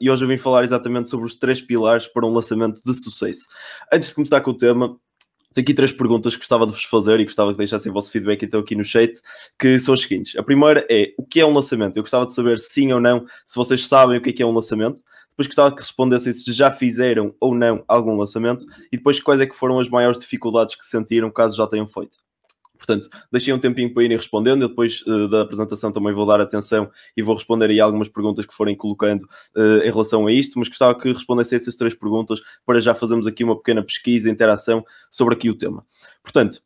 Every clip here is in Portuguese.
e hoje eu vim falar exatamente sobre os três pilares para um lançamento de sucesso. Antes de começar com o tema, tenho aqui três perguntas que gostava de vos fazer e gostava que deixassem o vosso feedback então aqui no chat, que são as seguintes. A primeira é, o que é um lançamento? Eu gostava de saber sim ou não, se vocês sabem o que é, que é um lançamento. Depois gostava que respondessem se já fizeram ou não algum lançamento e depois quais é que foram as maiores dificuldades que sentiram caso já tenham feito. Portanto, deixei um tempinho para irem respondendo. Eu depois uh, da apresentação também vou dar atenção e vou responder aí algumas perguntas que forem colocando uh, em relação a isto, mas gostava que respondessem essas três perguntas para já fazermos aqui uma pequena pesquisa, interação sobre aqui o tema. Portanto,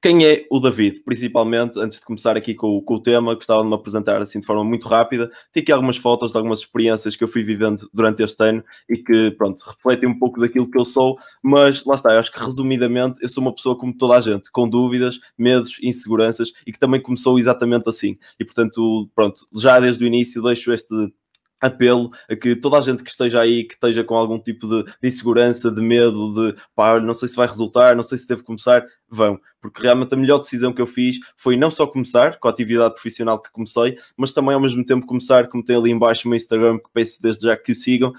quem é o David? Principalmente, antes de começar aqui com, com o tema, gostava de me apresentar assim de forma muito rápida. Tenho aqui algumas fotos de algumas experiências que eu fui vivendo durante este ano e que, pronto, refletem um pouco daquilo que eu sou, mas lá está, eu acho que resumidamente eu sou uma pessoa como toda a gente, com dúvidas, medos, inseguranças e que também começou exatamente assim. E portanto, pronto, já desde o início deixo este apelo a que toda a gente que esteja aí, que esteja com algum tipo de, de, insegurança, de medo, de pá, não sei se vai resultar, não sei se devo começar, vão. Porque realmente a melhor decisão que eu fiz foi não só começar com a atividade profissional que comecei, mas também ao mesmo tempo começar, como tem ali embaixo o meu Instagram, que peço desde já que o sigam,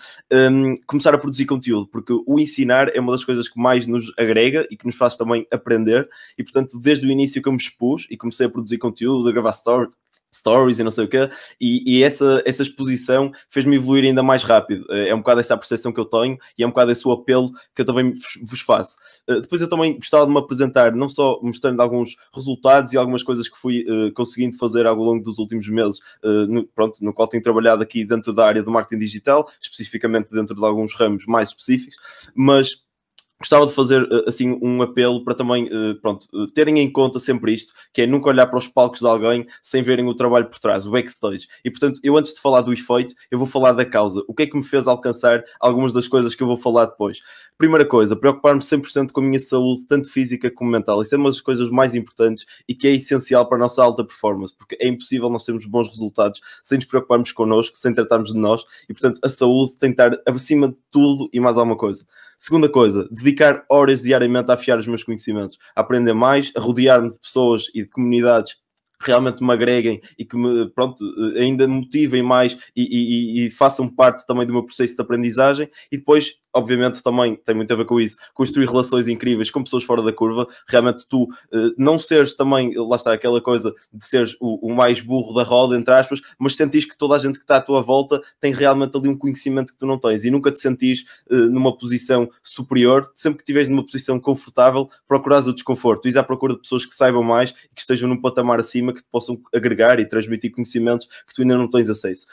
um, começar a produzir conteúdo, porque o ensinar é uma das coisas que mais nos agrega e que nos faz também aprender. E portanto, desde o início que eu me expus e comecei a produzir conteúdo, a gravar stories, stories e não sei o quê, e, e essa, essa exposição fez-me evoluir ainda mais rápido. Eh, é um bocado essa percepção que eu tenho e é um bocado esse o apelo que eu também vos faço. Eh, depois eu também gostava de me apresentar, não só mostrando alguns resultados e algumas coisas que fui uh, conseguindo fazer ao longo dos últimos meses, uh, no, pronto, no qual tenho trabalhado aqui dentro da área do marketing digital, especificamente dentro de alguns ramos mais específicos, mas gostava de fazer eh, assim um apelo para também eh, pronto, eh, terem em conta sempre isto, que é nunca olhar para os palcos de alguém sem verem o trabalho por trás, o backstage. E portanto, eu antes de falar do efeito, eu vou falar da causa. O que é que me fez alcançar algumas das coisas que eu vou falar depois? primeira coisa, preocupar-me 100% com a minha saúde, tanto física como mental. Isso é uma das coisas mais importantes e que é essencial para a nossa alta performance, porque é impossível nós termos bons resultados sem nos preocuparmos connosco, sem tratarmos de nós e, portanto, a saúde tem que estar acima de tudo e mais alguma coisa. Segunda coisa, dedicar horas diariamente a afiar os meus conhecimentos, a aprender mais, a rodear-me de pessoas e de comunidades realmente me agreguem e que me, pronto, eh, ainda motivem mais e, e, e façam parte também do meu processo de aprendizagem e depois obviamente também tem muito a ver com isso, construir relações incríveis com pessoas fora da curva, realmente tu eh, não seres também, lá está aquela coisa de seres o, o, mais burro da roda, entre aspas, mas sentis que toda a gente que está à tua volta tem realmente ali um conhecimento que tu não tens e nunca te sentis eh, numa posição superior, sempre que estiveres numa posição confortável, procuras o desconforto, e à procura de pessoas que saibam mais e que estejam num patamar acima que te possam agregar e transmitir conhecimentos que tu ainda não tens acesso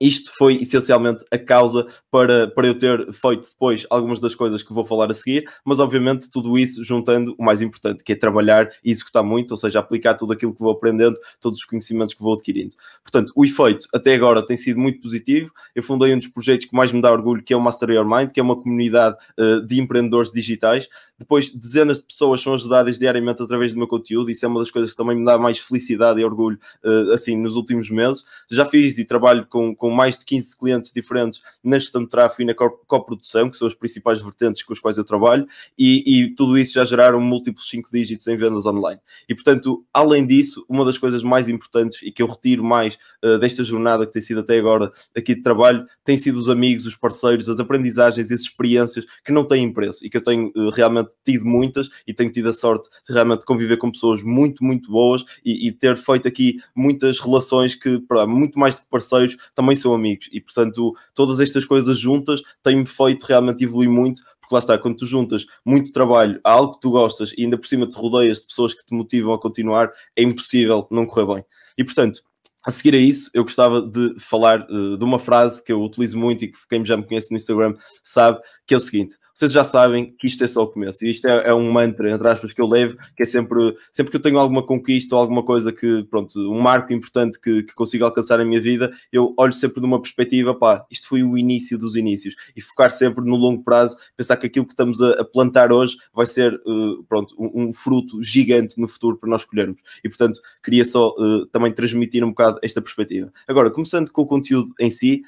isto foi essencialmente a causa para, para eu ter feito depois algumas das coisas que vou falar a seguir, mas obviamente tudo isso juntando o mais importante, que é trabalhar e executar muito, ou seja, aplicar tudo aquilo que vou aprendendo, todos os conhecimentos que vou adquirindo. Portanto, o efeito até agora tem sido muito positivo. Eu fundei um dos projetos que mais me dá orgulho, que é o Master Your Mind, que é uma comunidade uh, de empreendedores digitais depois, dezenas de pessoas são ajudadas diariamente através do meu conteúdo. Isso é uma das coisas que também me dá mais felicidade e orgulho, eh, assim, nos últimos meses. Já fiz e trabalho com, com mais de 15 clientes diferentes na gestão de tráfego e na coprodução, que são as principais vertentes com as quais eu trabalho. E, e tudo isso já geraram múltiplos 5 dígitos em vendas online. E, portanto, além disso, uma das coisas mais importantes e que eu retiro mais uh, desta jornada que tem sido até agora aqui de trabalho, tem sido os amigos, os parceiros, as aprendizagens, as experiências que não têm preço e que eu tenho uh, realmente realmente tido muitas e tenho tido a sorte de realmente conviver com pessoas muito, muito boas e, e ter feito aqui muitas relações que, para muito mais do que parceiros, também são amigos. E, portanto, todas estas coisas juntas têm-me feito realmente evoluir muito porque lá está, quando tu juntas muito trabalho a algo que tu gostas e ainda por cima te rodeias de pessoas que te motivam a continuar, é impossível não correr bem. E portanto, a seguir a isso, eu gostava de falar uh, de uma frase que eu utilizo muito e que quem já me conhece no Instagram sabe, que é o seguinte: vocês já sabem que isto é só o começo. E isto é, é, um mantra, entre aspas, que eu levo, que é sempre, sempre que eu tenho alguma conquista ou alguma coisa que, pronto, um marco importante que, que consigo alcançar na minha vida, eu olho sempre de uma perspectiva, pá, isto foi o início dos inícios. E focar sempre no longo prazo, pensar que aquilo que estamos a, a plantar hoje vai ser, uh, pronto, um, um, fruto gigante no futuro para nós colhermos E, portanto, queria só uh, também transmitir um bocado esta perspectiva. Agora, começando com o conteúdo em si,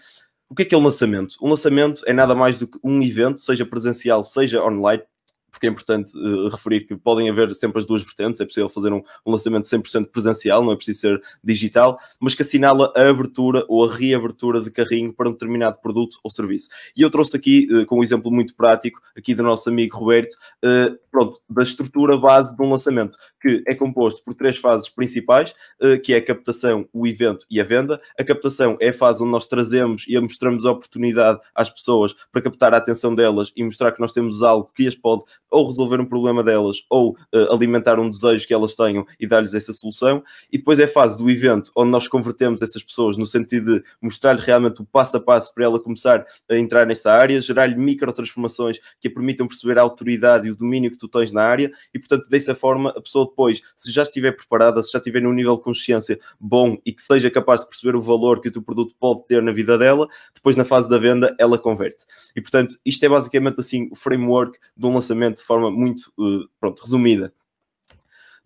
o que é que é um lançamento? Um lançamento é nada mais do que um evento, seja presencial, seja online, porque é importante uh, referir que podem haver sempre as duas vertentes, é possível fazer um, um lançamento 100% presencial, não é preciso ser digital, mas que assinala a abertura ou a reabertura de carrinho para um determinado produto ou serviço. E eu trouxe aqui, uh, com um exemplo muito prático, aqui do nosso amigo Roberto, uh, pronto, da estrutura base de um lançamento, que é composto por três fases principais, que é a captação, o evento e a venda. A captação é a fase onde nós trazemos e mostramos a oportunidade às pessoas para captar a atenção delas e mostrar que nós temos algo que as pode ou resolver um problema delas, ou uh, alimentar um desejo que elas tenham e dar-lhes essa solução. E depois é a fase do evento onde nós convertemos essas pessoas no sentido de mostrar-lhe realmente o passo a passo para ela começar a entrar nessa área, gerar-lhe micro transformações que a permitam perceber a autoridade e o domínio que tu tens na área. E portanto, dessa forma, a pessoa depois, se já estiver preparada, se já estiver num nível de consciência bom e que seja capaz de perceber o valor que o teu produto pode ter na vida dela, depois na fase da venda ela converte. E portanto, isto é basicamente assim o framework de um lançamento de forma muito eh, pronto, resumida.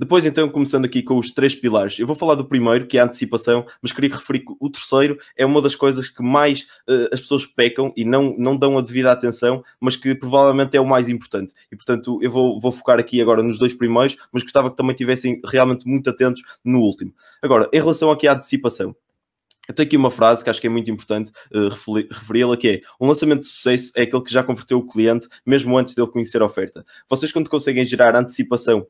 Depois, então, começando aqui com os três pilares. Eu vou falar do primeiro, que é a antecipação, mas queria referir que o terceiro é uma das coisas que mais uh, as pessoas pecam e não, não dão a devida atenção, mas que provavelmente é o mais importante. E, portanto, eu vou, vou focar aqui agora nos dois primeiros, mas gostava que também tivessem realmente muito atentos no último. Agora, em relação aqui à antecipação. Eu tenho aqui uma frase que acho que é muito importante uh, referi-la, que é um lançamento de sucesso é aquele que já converteu o cliente mesmo antes dele conhecer a oferta. Vocês quando conseguem gerar antecipação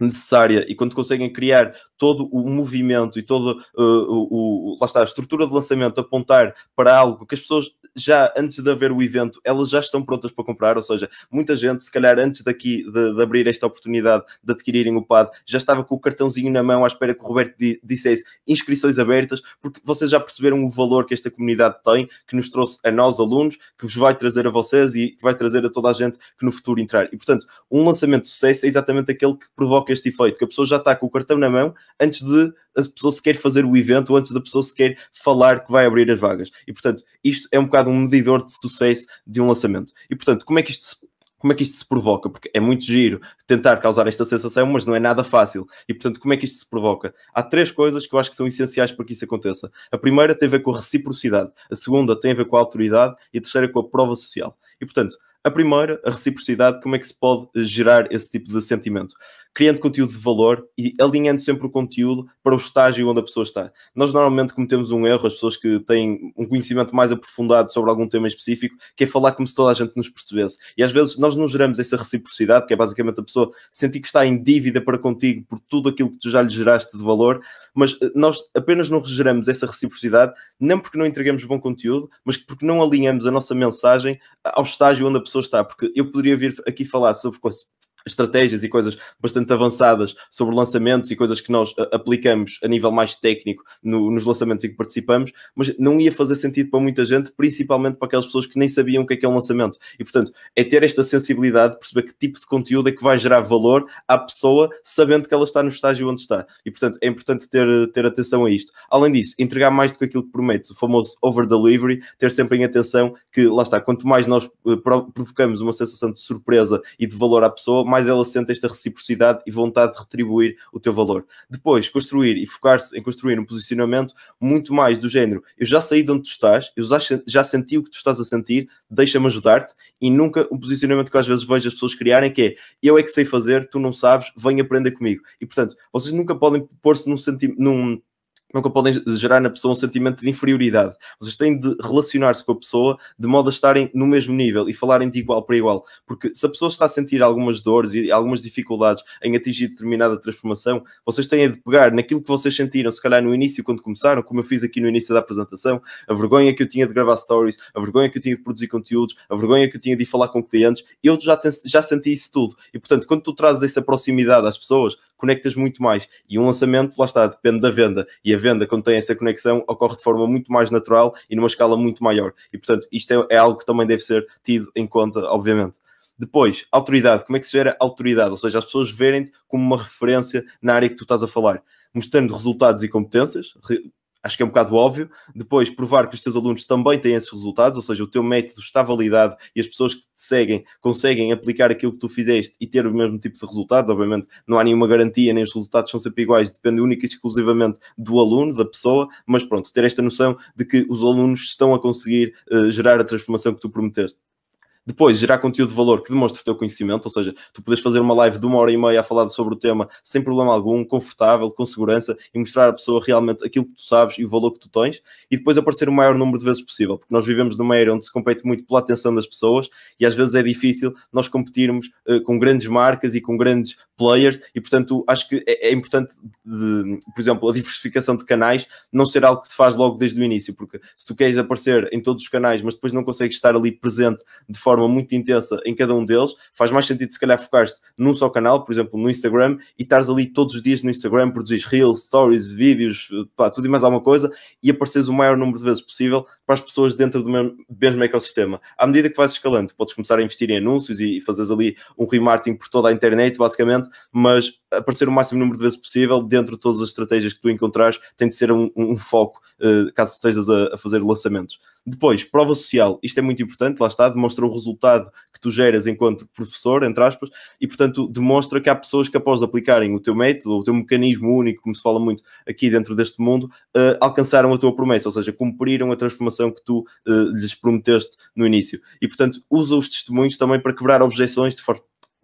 necessária e quando conseguem criar todo o movimento e todo uh, o, o, lá está, a estrutura de lançamento apontar para algo que as pessoas já antes de haver o evento, elas já estão prontas para comprar, ou seja, muita gente, se calhar antes daqui de, de abrir esta oportunidade de adquirirem o PAD, já estava com o cartãozinho na mão à espera que o Roberto dissesse inscrições abertas, porque vocês já perceberam o valor que esta comunidade tem, que nos trouxe a nós, alunos, que vos vai trazer a vocês e que vai trazer a toda a gente que no futuro entrar. E portanto, um lançamento de sucesso é exatamente aquele que provoca provoca este efeito, que a pessoa já está com o cartão na mão antes de a pessoa sequer fazer o evento, ou antes da pessoa sequer falar que vai abrir as vagas. E portanto, isto é um bocado um medidor de sucesso de um lançamento. E portanto, como é que isto se como é que isto se provoca? Porque é muito giro tentar causar esta sensação, mas não é nada fácil. E portanto, como é que isto se provoca? Há três coisas que eu acho que são essenciais para que isso aconteça. A primeira tem a ver com a reciprocidade, a segunda tem a ver com a autoridade e a terceira é com a prova social. E portanto, a primeira, a reciprocidade, como é que se pode eh, gerar esse tipo de sentimento? Criando conteúdo de valor e alinhando sempre o conteúdo para o estágio onde a pessoa está. Nós normalmente cometemos um erro, as pessoas que têm um conhecimento mais aprofundado sobre algum tema específico, que é falar como se toda a gente nos percebesse. E às vezes nós não geramos essa reciprocidade, que é basicamente a pessoa sentir que está em dívida para contigo por tudo aquilo que tu já lhe geraste de valor, mas eh, nós apenas não geramos essa reciprocidade, não porque não entregamos bom conteúdo, mas porque não alinhamos a nossa mensagem ao estágio onde a pessoa pessoa está, porque eu poderia vir aqui falar sobre estratégias e coisas bastante avançadas sobre lançamentos e coisas que nós eh, aplicamos a nível mais técnico no, nos lançamentos em que participamos, mas não ia fazer sentido para muita gente, principalmente para aquelas pessoas que nem sabiam o que é que é um lançamento. E portanto, é ter esta sensibilidade de perceber que tipo de conteúdo é que vai gerar valor à pessoa, sabendo que ela está no estágio onde está. E portanto, é importante ter, ter atenção a isto. Além disso, entregar mais do que aquilo que prometes, o famoso over delivery, ter sempre em atenção que lá está, quanto mais nós eh, provocamos uma sensação de surpresa e de valor à pessoa, mais mais ela sente esta reciprocidade e vontade de retribuir o teu valor. Depois, construir e focar-se em construir um posicionamento muito mais do género: eu já saí de onde tu estás, eu já, senti o que tu estás a sentir, deixa-me ajudar-te. E nunca um posicionamento que às vezes vejo as pessoas criarem, que é eu é que sei fazer, tu não sabes, vem aprender comigo. E portanto, vocês nunca podem pôr-se num, num, como é que podem gerar na pessoa um sentimento de inferioridade. Vocês têm de relacionar-se com a pessoa de modo a estarem no mesmo nível e falarem de igual para igual. Porque se a pessoa está a sentir algumas dores e algumas dificuldades em atingir determinada transformação, vocês têm de pegar naquilo que vocês sentiram, se calhar no início, quando começaram, como eu fiz aqui no início da apresentação, a vergonha que eu tinha de gravar stories, a vergonha que eu tinha de produzir conteúdos, a vergonha que eu tinha de ir falar com clientes. Eu já, já senti isso tudo. E portanto, quando tu trazes essa proximidade às pessoas, conectas muito mais. E um lançamento, lá está, depende da venda. E a venda, quando tem essa conexão, ocorre de forma muito mais natural e numa escala muito maior. E, portanto, isto é, é algo que também deve ser tido em conta, obviamente. Depois, autoridade. Como é que se gera autoridade? Ou seja, as pessoas verem-te como uma referência na área que tu estás a falar mostrando resultados e competências, acho que é um bocado óbvio. Depois, provar que os teus alunos também têm esses resultados, ou seja, o teu método está validado e as pessoas que te seguem conseguem aplicar aquilo que tu fizeste e ter o mesmo tipo de resultados. Obviamente, não há nenhuma garantia, nem os resultados são sempre iguais, depende única e exclusivamente do aluno, da pessoa, mas pronto, ter esta noção de que os alunos estão a conseguir uh, gerar a transformação que tu prometeste. Depois, gerar conteúdo de valor que demonstre o teu conhecimento, ou seja, tu podes fazer uma live de uma hora e meia a falar sobre o tema sem problema algum, confortável, com segurança e mostrar à pessoa realmente aquilo que tu sabes e o valor que tu tens e depois aparecer o maior número de vezes possível, porque nós vivemos numa era onde se compete muito pela atenção das pessoas e às vezes é difícil nós competirmos uh, com grandes marcas e com grandes players e, portanto, acho que é, é importante, de, por exemplo, a diversificação de canais não ser algo que se faz logo desde o início, porque se tu queres aparecer em todos os canais, mas depois não consegues estar ali presente de forma forma muito intensa em cada um deles, faz mais sentido se calhar focar-te num só canal, por exemplo, no Instagram, e estares ali todos os dias no Instagram, produzir reels, stories, vídeos, pá, tudo e mais alguma coisa, e aparecer o maior número de vezes possível para as pessoas dentro do mesmo, mesmo ecossistema. À medida que vais escalando, podes começar a investir em anúncios e, e ali um remarketing por toda a internet, basicamente, mas aparecer o máximo número de vezes possível dentro de todas as estratégias que tu encontrares, tem de ser um, um, um foco, uh, caso estejas a, a fazer lançamentos. Depois, prova social, isto é muito importante, lá está, demonstra o resultado que tu geras enquanto professor, entre aspas, e portanto demonstra que há pessoas que após aplicarem o teu método, o teu mecanismo único, como se fala muito aqui dentro deste mundo, uh, alcançaram a tua promessa, ou seja, cumpriram a transformação que tu uh, lhes prometeste no início. E portanto, usa os testemunhos também para quebrar objeções de, for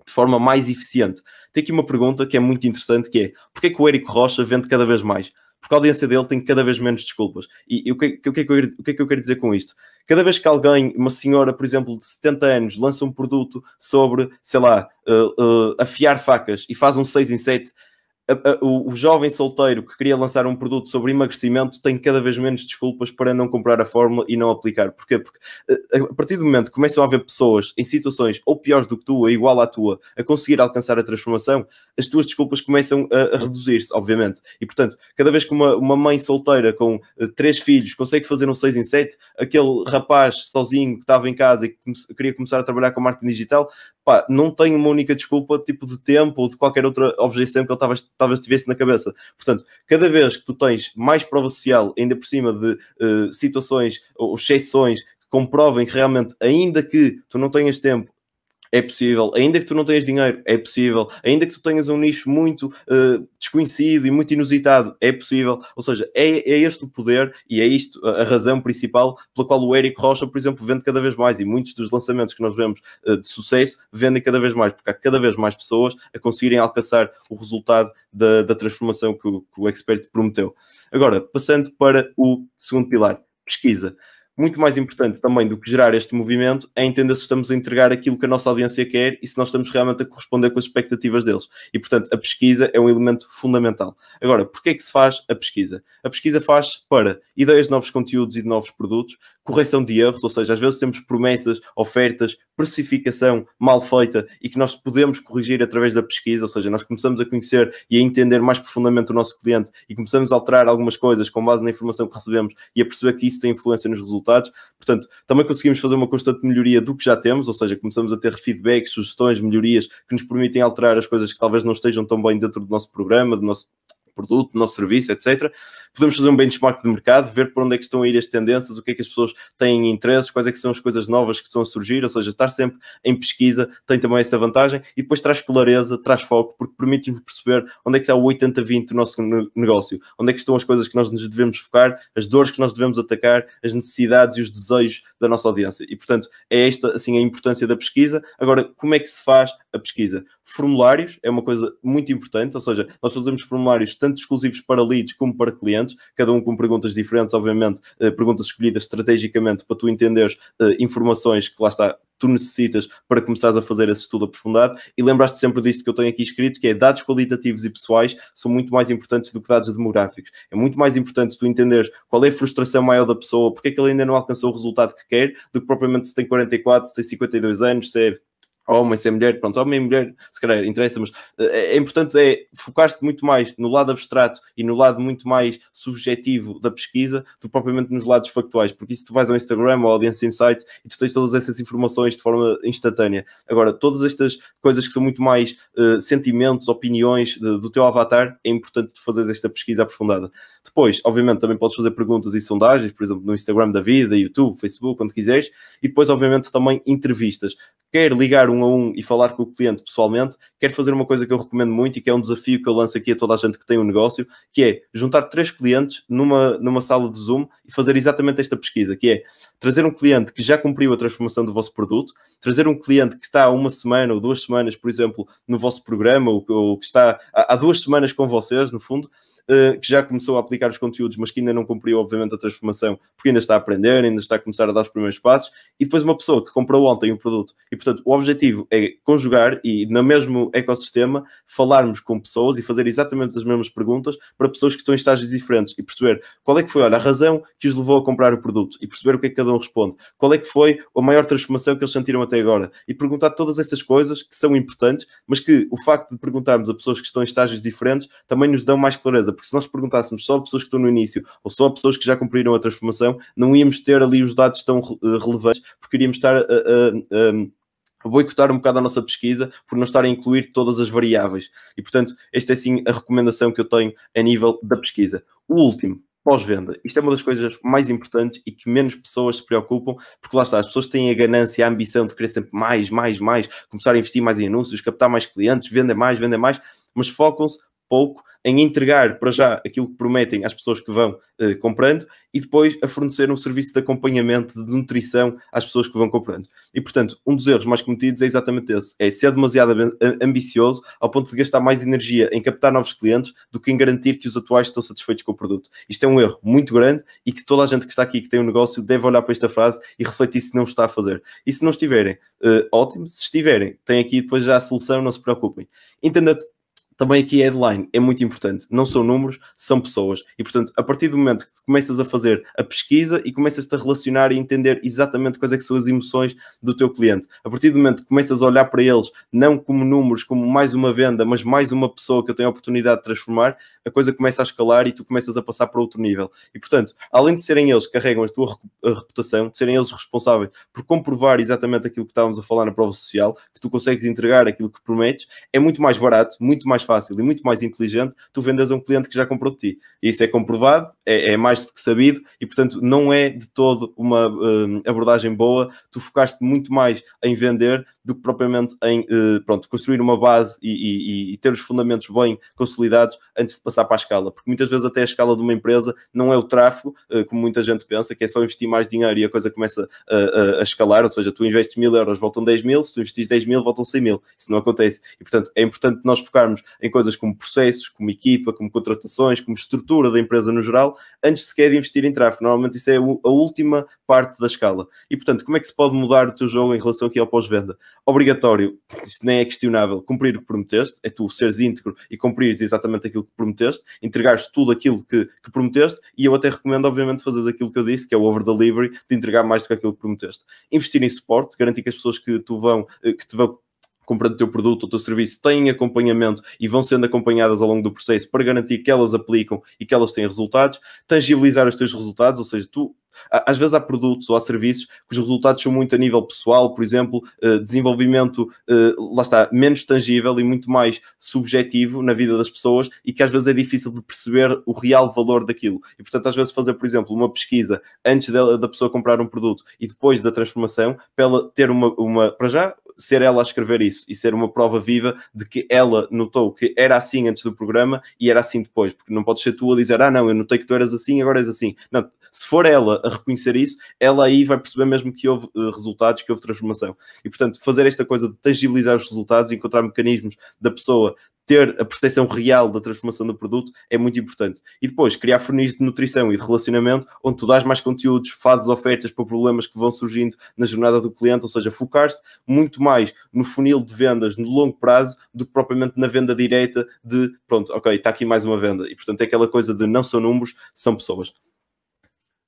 de forma mais eficiente. Tem aqui uma pergunta que é muito interessante, que é, porquê é que o Érico Rocha vende cada vez mais? porque a audiência dele tem cada vez menos desculpas. E, e o, que, o, que é que eu, o que é que eu quero dizer com isto? Cada vez que alguém, uma senhora, por exemplo, de 70 anos, lança um produto sobre, sei lá, uh, uh, afiar facas e faz um 6 em 7, o, jovem solteiro que queria lançar um produto sobre emagrecimento tem cada vez menos desculpas para não comprar a fórmula e não aplicar. Porquê? Porque eh, a partir do momento que começam a haver pessoas em situações ou piores do que tu, igual à tua, a conseguir alcançar a transformação, as tuas desculpas começam a, a reduzir-se, obviamente. E portanto, cada vez que uma, uma mãe solteira com eh, três filhos consegue fazer um 6 em 7, aquele rapaz sozinho que estava em casa e que queria começar a trabalhar com marketing digital pá, não tenho uma única desculpa tipo de tempo ou de qualquer outra objeção que ele talvez, talvez tivesse na cabeça. Portanto, cada vez que tu tens mais prova social, ainda por cima de uh, situações ou exceções comprovem que realmente, ainda que tu não tenhas tempo é possível. Ainda que tu não tenhas dinheiro, é possível. Ainda que tu tenhas um nicho muito uh, desconhecido e muito inusitado, é possível. Ou seja, é, é, este o poder e é isto a razão principal pela qual o Eric Rocha, por exemplo, vende cada vez mais e muitos dos lançamentos que nós vemos uh, de sucesso vendem cada vez mais, porque há cada vez mais pessoas a conseguirem alcançar o resultado da, da transformação que o, que o expert prometeu. Agora, passando para o segundo pilar, pesquisa muito mais importante também do que gerar este movimento é entender se estamos a entregar aquilo que a nossa audiência quer e se nós estamos realmente a corresponder com as expectativas deles. E, portanto, a pesquisa é um elemento fundamental. Agora, que é que se faz a pesquisa? A pesquisa faz para ideias de novos conteúdos e de novos produtos, correção de erros, ou seja, às vezes temos promessas, ofertas, precificação mal feita e que nós podemos corrigir através da pesquisa, ou seja, nós começamos a conhecer e a entender mais profundamente o nosso cliente e começamos a alterar algumas coisas com base na informação que recebemos e a perceber que isso tem influência nos resultados. Portanto, também conseguimos fazer uma constante melhoria do que já temos, ou seja, começamos a ter feedbacks, sugestões, melhorias que nos permitem alterar as coisas que talvez não estejam tão bem dentro do nosso programa, do nosso, produto, do nosso serviço, etc. Podemos fazer um benchmark de mercado, ver por onde é que estão a ir as tendências, o que é que as pessoas têm interesses, quais é que são as coisas novas que estão a surgir, ou seja, estar sempre em pesquisa tem também essa vantagem e depois traz clareza, traz foco, porque permite-nos perceber onde é que está o 80-20 do nosso negócio, onde é que estão as coisas que nós nos devemos focar, as dores que nós devemos atacar, as necessidades e os desejos da nossa audiência. E, portanto, é esta, assim, a importância da pesquisa. Agora, como é que se faz a pesquisa? Formulários é uma coisa muito importante, ou seja, nós fazemos formulários tanto exclusivos para leads como para clientes, cada um com perguntas diferentes, obviamente, eh, perguntas escolhidas estrategicamente para tu entenderes eh, informações que lá está tu necessitas para começares a fazer esse estudo aprofundado. E lembraste sempre disto que eu tenho aqui escrito, que é dados qualitativos e pessoais são muito mais importantes do que dados demográficos. É muito mais importante tu entenderes qual é a frustração maior da pessoa, porque é que ela ainda não alcançou o resultado que quer, do que propriamente se tem 44, se tem 52 anos, se é homem, sem mulher, pronto, homem e mulher, se calhar interessa, mas é, é importante é focar-te muito mais no lado abstrato e no lado muito mais subjetivo da pesquisa do propriamente nos lados factuais, porque isso tu vais ao Instagram ou ao Audience Insights e tu tens todas essas informações de forma instantânea. Agora, todas estas coisas que são muito mais uh, sentimentos, opiniões de, do teu avatar, é importante tu fazeres esta pesquisa aprofundada. Depois, obviamente, também podes fazer perguntas e sondagens, por exemplo, no Instagram da vida, YouTube, Facebook, quando quiseres, e depois, obviamente, também entrevistas quer ligar um a um e falar com o cliente pessoalmente, quer fazer uma coisa que eu recomendo muito e que é um desafio que eu lanço aqui a toda a gente que tem um negócio, que é juntar três clientes numa, numa sala de Zoom e fazer exatamente esta pesquisa, que é trazer um cliente que já cumpriu a transformação do vosso produto, trazer um cliente que está há uma semana ou duas semanas, por exemplo, no vosso programa, ou, ou que está há, há duas semanas com vocês, no fundo, Uh, que já começou a aplicar os conteúdos, mas que ainda não cumpriu, obviamente, a transformação, porque ainda está a aprender, ainda está a começar a dar os primeiros passos, e depois uma pessoa que comprou ontem um produto e portanto, o objetivo é conjugar e, no mesmo ecossistema, falarmos com pessoas e fazer exatamente as mesmas perguntas para pessoas que estão em estágios diferentes e perceber qual é que foi olha, a razão que os levou a comprar o produto e perceber o que é que cada um responde, qual é que foi a maior transformação que eles sentiram até agora e perguntar todas essas coisas que são importantes, mas que o facto de perguntarmos a pessoas que estão em estágios diferentes também nos dão mais clareza, porque se nós perguntássemos só a pessoas que estão no início ou só a pessoas que já cumpriram a transformação, não íamos ter ali os dados tão eh, relevantes, porque iríamos estar a, a, a a boicotar um bocado a nossa pesquisa por não estar a incluir todas as variáveis. E, portanto, esta é sim a recomendação que eu tenho a nível da pesquisa. O último, pós-venda. Isto é uma das coisas mais importantes e que menos pessoas se preocupam, porque lá está, as pessoas têm a ganância, a ambição de querer sempre mais, mais, mais, começar a investir mais em anúncios, captar mais clientes, vender mais, vender mais, mas focam-se pouco em entregar para já aquilo que prometem às pessoas que vão eh, comprando e depois a fornecer um serviço de acompanhamento, de nutrição às pessoas que vão comprando. E portanto, um dos erros mais cometidos é exatamente esse: é ser demasiado ambicioso ao ponto de gastar mais energia em captar novos clientes do que em garantir que os atuais estão satisfeitos com o produto. Isto é um erro muito grande e que toda a gente que está aqui que tem um negócio deve olhar para esta frase e refletir se não está a fazer. E se não estiverem, eh, ótimo, se estiverem, tem aqui depois já a solução, não se preocupem. Entenda também aqui a headline é muito importante. Não são números, são pessoas. E, portanto, a partir do momento que começas a fazer a pesquisa e começas-te a relacionar e entender exatamente quais é que são as emoções do teu cliente, a partir do momento que começas a olhar para eles não como números, como mais uma venda, mas mais uma pessoa que eu tenho a oportunidade de transformar, a coisa começa a escalar e tu começas a passar para outro nível. E, portanto, além de serem eles que carregam a tua reputação, de serem eles responsáveis por comprovar exatamente aquilo que estávamos a falar na prova social, que tu consegues entregar aquilo que prometes, é muito mais barato, muito mais fácil e muito mais inteligente tu vendas a um cliente que já comprou de ti. E isso é comprovado, é, é mais do que sabido e, portanto, não é de todo uma eh, abordagem boa. Tu focaste muito mais em vender do que propriamente em uh, pronto, construir uma base e, e, e, ter os fundamentos bem consolidados antes de passar para a escala. Porque muitas vezes até a escala de uma empresa não é o tráfego, uh, como muita gente pensa, que é só investir mais dinheiro e a coisa começa a, a escalar, ou seja, tu investes mil euros, voltam 10 mil, se tu investes 10 mil, voltam 100 mil. Isso não acontece. E, portanto, é importante nós focarmos em coisas como processos, como equipa, como contratações, como estrutura da empresa no geral, antes sequer de investir em tráfego. Normalmente isso é a última parte da escala. E portanto, como é que se pode mudar o teu jogo em relação aqui ao pós-venda? Obrigatório, isto nem é questionável, cumprir o que prometeste, é tu seres íntegro e cumprires exatamente aquilo que prometeste, entregares tudo aquilo que, que prometeste, e eu até recomendo, obviamente, fazeres aquilo que eu disse, que é o over-delivery, de entregar mais do que aquilo que prometeste. Investir em suporte, garantir que as pessoas que, tu vão, eh, que te vão comprando o teu produto, o teu serviço, têm acompanhamento e vão sendo acompanhadas ao longo do processo para garantir que elas aplicam e que elas têm resultados, tangibilizar os teus resultados, ou seja, tu às vezes há produtos ou há serviços que os resultados são muito a nível pessoal, por exemplo, eh, desenvolvimento, eh, lá está, menos tangível e muito mais subjetivo na vida das pessoas e que às vezes é difícil de perceber o real valor daquilo. E portanto, às vezes, fazer, por exemplo, uma pesquisa antes da pessoa comprar um produto e depois da transformação, para ela ter uma, uma para já, ser ela a escrever isso e ser uma prova viva de que ela notou que era assim antes do programa e era assim depois, porque não podes ser tu a dizer, ah não, eu notei que tu eras assim, agora és assim. Não, se for ela a reconhecer isso, ela aí vai perceber mesmo que houve eh, resultados, que houve transformação. E portanto, fazer esta coisa de tangibilizar os resultados, encontrar mecanismos da pessoa ter a percepção real da transformação do produto é muito importante. E depois, criar funis de nutrição e de relacionamento, onde tu dás mais conteúdos, fazes ofertas para problemas que vão surgindo na jornada do cliente, ou seja, focar se muito mais no funil de vendas no longo prazo do que propriamente na venda direta de, pronto, ok, está aqui mais uma venda. E, portanto, é aquela coisa de não são números, são pessoas.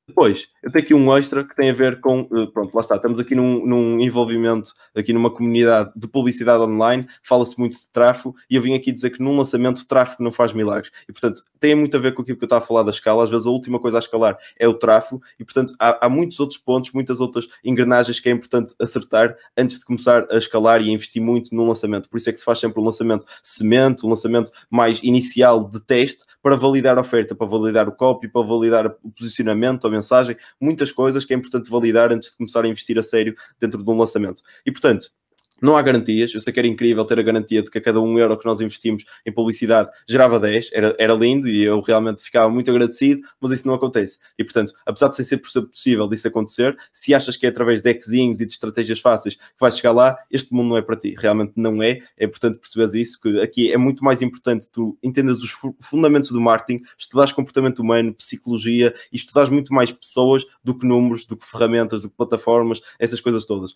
Depois, eu tenho aqui um extra que tem a ver com. Eh, pronto, lá está, estamos aqui num, num envolvimento, aqui numa comunidade de publicidade online, fala-se muito de tráfego, e eu vim aqui dizer que num lançamento o tráfego não faz milagres. E portanto, tem muito a ver com aquilo que eu estava a falar da escala, às vezes a última coisa a escalar é o tráfego, e portanto há, há muitos outros pontos, muitas outras engrenagens que é importante acertar antes de começar a escalar e a investir muito num lançamento. Por isso é que se faz sempre um lançamento semente, um lançamento mais inicial de teste, para validar a oferta, para validar o copy, para validar o posicionamento, mensagem, muitas coisas que é importante validar antes de começar a investir a sério dentro de um lançamento. E portanto, não há garantias. Eu sei que era incrível ter a garantia de que a cada um euro que nós investimos em publicidade gerava 10. Era, era lindo e eu realmente ficava muito agradecido, mas isso não acontece. E, portanto, apesar de ser possível disso acontecer, se achas que é através de deckzinhos e de estratégias fáceis que vais chegar lá, este mundo não é para ti. Realmente não é. É importante perceberes isso, que aqui é muito mais importante tu entendas os fundamentos do marketing, estudares comportamento humano, psicologia e estudares muito mais pessoas do que números, do que ferramentas, do que plataformas, essas coisas todas.